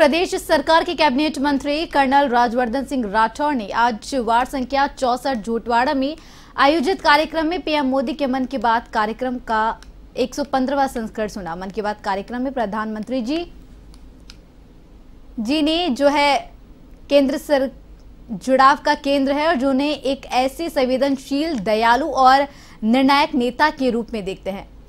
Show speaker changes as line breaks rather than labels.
प्रदेश सरकार के कैबिनेट मंत्री कर्नल राज्यवर्धन सिंह राठौर ने आज वार्ड संख्या चौसठ झूठवाड़ा में आयोजित कार्यक्रम में पीएम मोदी के मन की बात कार्यक्रम का 115वां संस्करण सुना मन की बात कार्यक्रम में प्रधानमंत्री जी जी ने जो है केंद्र सर जुड़ाव का केंद्र है और जो उन्हें एक ऐसे संवेदनशील दयालु और निर्णायक नेता के रूप में देखते हैं